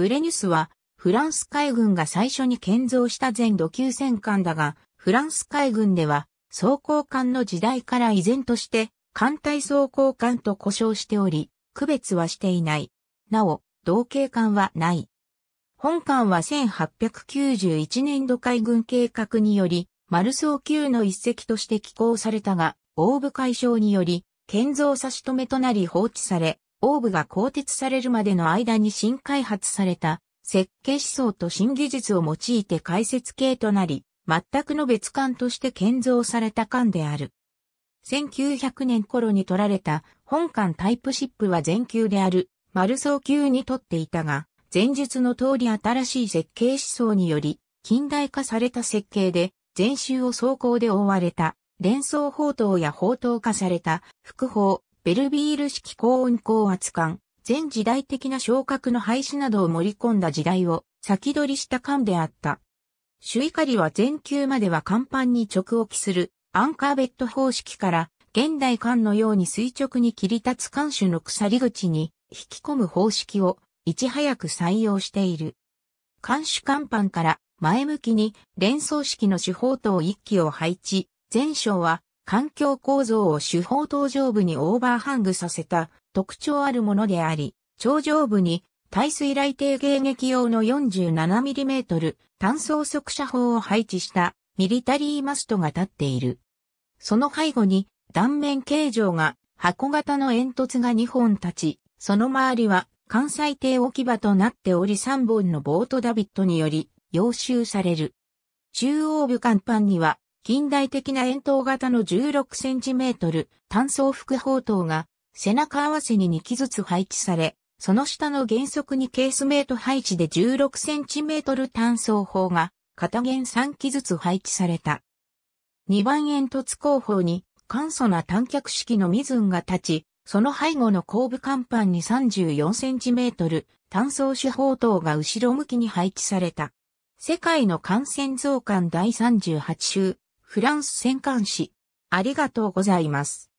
ブレニュスは、フランス海軍が最初に建造した全土級戦艦だが、フランス海軍では、装甲艦の時代から依然として、艦隊装甲艦と呼称しており、区別はしていない。なお、同型艦はない。本艦は1891年度海軍計画により、マルソー級の一隻として寄港されたが、大部解消により、建造差し止めとなり放置され、オーブが鋼鉄されるまでの間に新開発された設計思想と新技術を用いて解説系となり、全くの別館として建造された館である。1900年頃に取られた本館タイプシップは全級である丸層級に取っていたが、前述の通り新しい設計思想により近代化された設計で全周を走行で覆われた連装砲塔や砲塔化された副砲、ベルビール式高温高圧管、全時代的な昇格の廃止などを盛り込んだ時代を先取りした艦であった。主怒りは全球までは甲板に直置きするアンカーベッド方式から現代艦のように垂直に切り立つ艦首の鎖口に引き込む方式をいち早く採用している。艦首甲板から前向きに連想式の手法等一機を配置、前哨は環境構造を主砲頭上部にオーバーハングさせた特徴あるものであり、頂上部に耐水雷艇迎撃用の 47mm 単装速射砲を配置したミリタリーマストが立っている。その背後に断面形状が箱型の煙突が2本立ち、その周りは関西艇置き場となっており3本のボートダビットにより要収される。中央部甲板には近代的な円筒型の 16cm 単装複砲塔が背中合わせに2機ずつ配置され、その下の原則にケースメート配置で 16cm 単装砲が片弦3機ずつ配置された。2番煙突後方に簡素な短脚式のミズンが立ち、その背後の後部甲板に 34cm 単装手砲塔が後ろ向きに配置された。世界の感染増刊第38週フランス戦艦士。ありがとうございます。